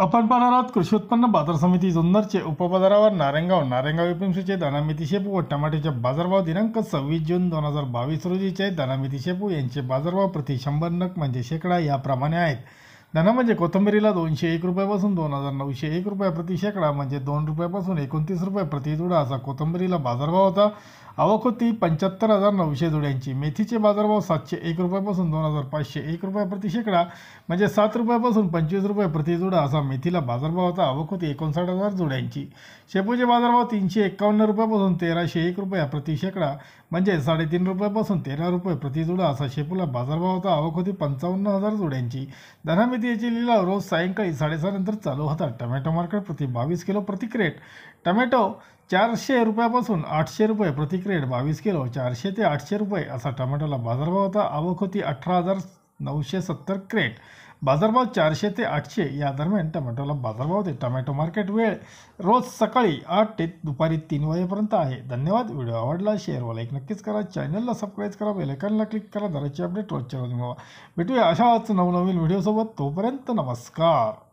आपण पाहणार आहोत कृषी उत्पन्न बाजार समिती जुन्नरचे उपबाजारावर नारेंगाव नारेंगाव एपीएमसीचे दानामिती शेपू व टमाट्याचे बाजारभाव दिनांक सव्वीस जून दोन हजार बावीस रोजीचे दानामिती शेपू यांचे बाजारभाव प्रति शंभर नग म्हणजे शेकडा याप्रमाणे आहेत धना म्हणजे कोथंबरीला दोनशे एक रुपयापासून दोन हजार नऊशे एक रुपया प्रति शेकडा म्हणजे दोन रुपयापासून एकोणतीस रुपये प्रति जुडा असा कोथंबरीला बाजारभाव होता आवक होती पंच्याहत्तर हजार नऊशे जुड्यांची मेथीचे बाजारभाव सातशे एक रुपयापासून दोन हजार पाचशे एक रुपया प्रति शेकडा म्हणजे सात रुपयापासून पंचवीस रुपये प्रति जुडा असा मेथीला बाजारभाव होता आवक होती एकोणसाठ हजार जुड्यांची शेपूचे बाजारभाव तीनशे एक्कावन्न रुपयापासून तेराशे एक रुपया प्रति शेकडा म्हणजे साडेतीन रुपयापासून तेरा रुपये प्रति जुडा असा शेपूला बाजारभाव होता आवक होती पंचावन्न हजार जुड्यांची धनामी समिती लिलाव रोज सायंकाळी नंतर चालू होता टमॅटो मार्केट प्रति बावीस किलो प्रतिक्रेट टमॅटो चारशे रुपयापासून आठशे रुपये प्रतिक्रेट बावीस किलो चारशे ते आठशे रुपये असा टमॅटोला बाजारभाव होता आवक होती अठरा हजार नऊशे सत्तर क्रेट बाजारभाव चारशे ते आठशे या दरम्यान टमॅटोला बाजारभाव ते टमॅटो मार्केट वेळ रोज सकाळी आठ ते दुपारी तीन वाजेपर्यंत आहे धन्यवाद व्हिडिओ आवडला शेअर लाईक नक्कीच करा चॅनलला सबस्क्राईब करा बेलायकनला क्लिक करा दराची अपडेट रोजच्या रोज मिळवा भेटूया अशाच नवनवीन व्हिडिओसोबत तोपर्यंत नमस्कार